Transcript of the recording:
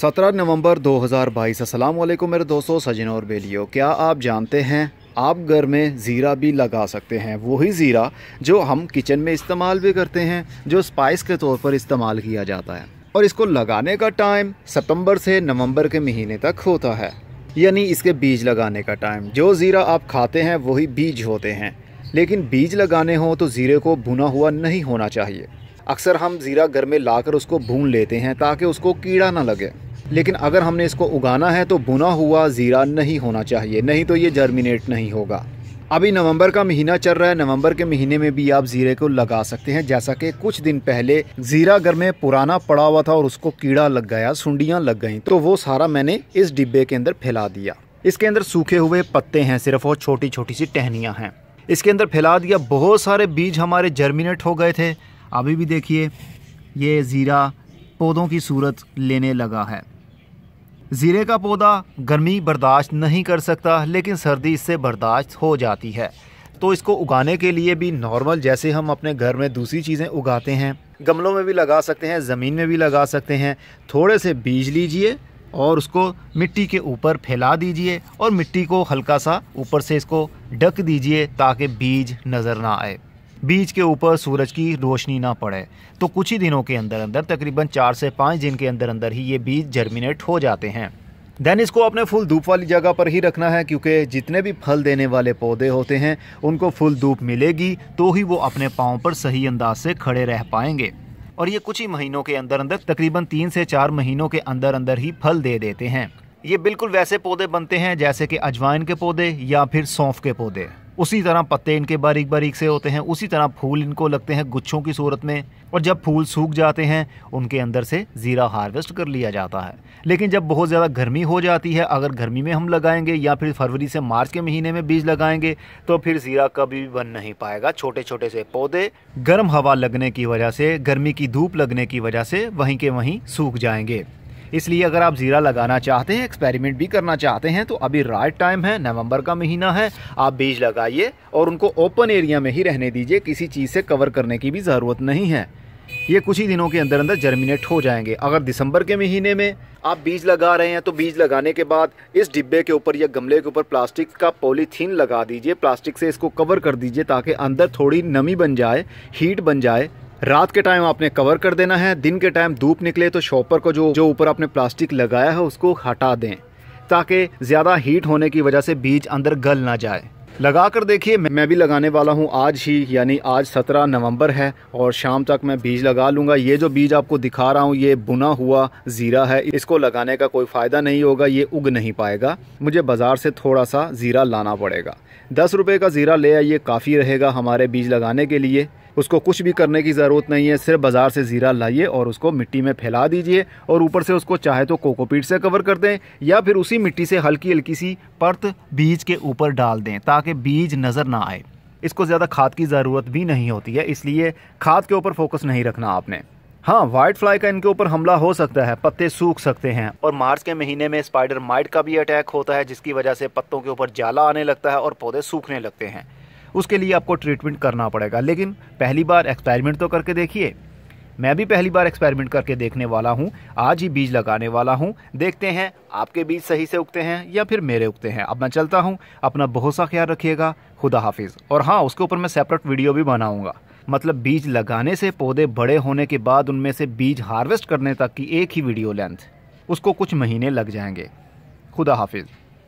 सत्रह नवंबर 2022 अस्सलाम वालेकुम मेरे दोस्तों सजन और बेलियो क्या आप जानते हैं आप घर में ज़ीरा भी लगा सकते हैं वही ज़ीरा जो हम किचन में इस्तेमाल भी करते हैं जो स्पाइस के तौर पर इस्तेमाल किया जाता है और इसको लगाने का टाइम सितंबर से नवंबर के महीने तक होता है यानी इसके बीज लगाने का टाइम जो ज़ीरा आप खाते हैं वही बीज होते हैं लेकिन बीज लगाने हों तो ज़ीरे को भुना हुआ नहीं होना चाहिए अक्सर हम ज़ीरा घर में लाकर उसको भून लेते हैं ताकि उसको कीड़ा ना लगे लेकिन अगर हमने इसको उगाना है तो बुना हुआ ज़ीरा नहीं होना चाहिए नहीं तो ये जर्मिनेट नहीं होगा अभी नवंबर का महीना चल रहा है नवंबर के महीने में भी आप ज़ीरे को लगा सकते हैं जैसा कि कुछ दिन पहले ज़ीरा घर में पुराना पड़ा हुआ था और उसको कीड़ा लग गया सुंडियाँ लग गई तो वो सारा मैंने इस डिब्बे के अंदर फैला दिया इसके अंदर सूखे हुए पत्ते हैं सिर्फ और छोटी छोटी सी टहनियाँ हैं इसके अंदर फैला दिया बहुत सारे बीज हमारे जर्मिनेट हो गए थे अभी भी देखिए ये ज़ीरा पौधों की सूरत लेने लगा है ज़ीरे का पौधा गर्मी बर्दाश्त नहीं कर सकता लेकिन सर्दी इससे बर्दाश्त हो जाती है तो इसको उगाने के लिए भी नॉर्मल जैसे हम अपने घर में दूसरी चीज़ें उगाते हैं गमलों में भी लगा सकते हैं ज़मीन में भी लगा सकते हैं थोड़े से बीज लीजिए और उसको मिट्टी के ऊपर फैला दीजिए और मिट्टी को हल्का सा ऊपर से इसको ढक दीजिए ताकि बीज नज़र ना आए बीज के ऊपर सूरज की रोशनी ना पड़े तो कुछ ही दिनों के अंदर अंदर तकरीबन चार से पाँच दिन के अंदर अंदर ही ये बीज जर्मिनेट हो जाते हैं देन इसको अपने फुल धूप वाली जगह पर ही रखना है क्योंकि जितने भी फल देने वाले पौधे होते हैं उनको फुल धूप मिलेगी तो ही वो अपने पाँव पर सही अंदाज से खड़े रह पाएंगे और ये कुछ ही महीनों के अंदर अंदर तकरीबन तीन से चार महीनों के अंदर अंदर ही फल दे देते हैं ये बिल्कुल वैसे पौधे बनते हैं जैसे कि अजवाइन के पौधे या फिर सौंफ के पौधे उसी तरह पत्ते इनके बारीक बारीक से होते हैं उसी तरह फूल इनको लगते हैं गुच्छों की सूरत में और जब फूल सूख जाते हैं उनके अंदर से ज़ीरा हार्वेस्ट कर लिया जाता है लेकिन जब बहुत ज़्यादा गर्मी हो जाती है अगर गर्मी में हम लगाएंगे या फिर फरवरी से मार्च के महीने में बीज लगाएंगे तो फिर ज़ीरा कभी भी बन नहीं पाएगा छोटे छोटे से पौधे गर्म हवा लगने की वजह से गर्मी की धूप लगने की वजह से वहीं के वहीं सूख जाएंगे इसलिए अगर आप ज़ीरा लगाना चाहते हैं एक्सपेरिमेंट भी करना चाहते हैं तो अभी राइट टाइम है नवंबर का महीना है आप बीज लगाइए और उनको ओपन एरिया में ही रहने दीजिए किसी चीज़ से कवर करने की भी ज़रूरत नहीं है ये कुछ ही दिनों के अंदर अंदर जर्मिनेट हो जाएंगे अगर दिसंबर के महीने में आप बीज लगा रहे हैं तो बीज लगाने के बाद इस डिब्बे के ऊपर या गमले के ऊपर प्लास्टिक का पॉलीथीन लगा दीजिए प्लास्टिक से इसको कवर कर दीजिए ताकि अंदर थोड़ी नमी बन जाए हीट बन जाए रात के टाइम आपने कवर कर देना है दिन के टाइम धूप निकले तो शॉपर को जो जो ऊपर आपने प्लास्टिक लगाया है उसको हटा दें ताकि ज़्यादा हीट होने की वजह से बीज अंदर गल ना जाए लगा कर देखिए मैं भी लगाने वाला हूँ आज ही यानी आज 17 नवंबर है और शाम तक मैं बीज लगा लूँगा ये जो बीज आपको दिखा रहा हूँ ये बुना हुआ ज़ीरा है इसको लगाने का कोई फ़ायदा नहीं होगा ये उग नहीं पाएगा मुझे बाज़ार से थोड़ा सा ज़ीरा लाना पड़ेगा दस रुपये का ज़ीरा ले आइए काफ़ी रहेगा हमारे बीज लगाने के लिए उसको कुछ भी करने की ज़रूरत नहीं है सिर्फ बाज़ार से ज़ीरा लाइए और उसको मिट्टी में फैला दीजिए और ऊपर से उसको चाहे तो कोकोपीट से कवर कर दें या फिर उसी मिट्टी से हल्की हल्की सी परत बीज के ऊपर डाल दें ताकि बीज नज़र ना आए इसको ज़्यादा खाद की ज़रूरत भी नहीं होती है इसलिए खाद के ऊपर फोकस नहीं रखना आपने हाँ वाइट फ्लाई का इनके ऊपर हमला हो सकता है पत्ते सूख सकते हैं और मार्च के महीने में स्पाइडर माइट का भी अटैक होता है जिसकी वजह से पत्तों के ऊपर जाला आने लगता है और पौधे सूखने लगते हैं उसके लिए आपको ट्रीटमेंट करना पड़ेगा लेकिन पहली बार एक्सपेरिमेंट तो करके देखिए मैं भी पहली बार एक्सपेरिमेंट करके देखने वाला हूँ आज ही बीज लगाने वाला हूँ देखते हैं आपके बीज सही से उगते हैं या फिर मेरे उगते हैं अब मैं चलता हूँ अपना बहुत सा ख्याल रखिएगा खुदा हाफिज़ और हाँ उसके ऊपर मैं सेपरेट वीडियो भी बनाऊँगा मतलब बीज लगाने से पौधे बड़े होने के बाद उनमें से बीज हार्वेस्ट करने तक की एक ही वीडियो लेंथ उसको कुछ महीने लग जाएंगे खुदा हाफिज़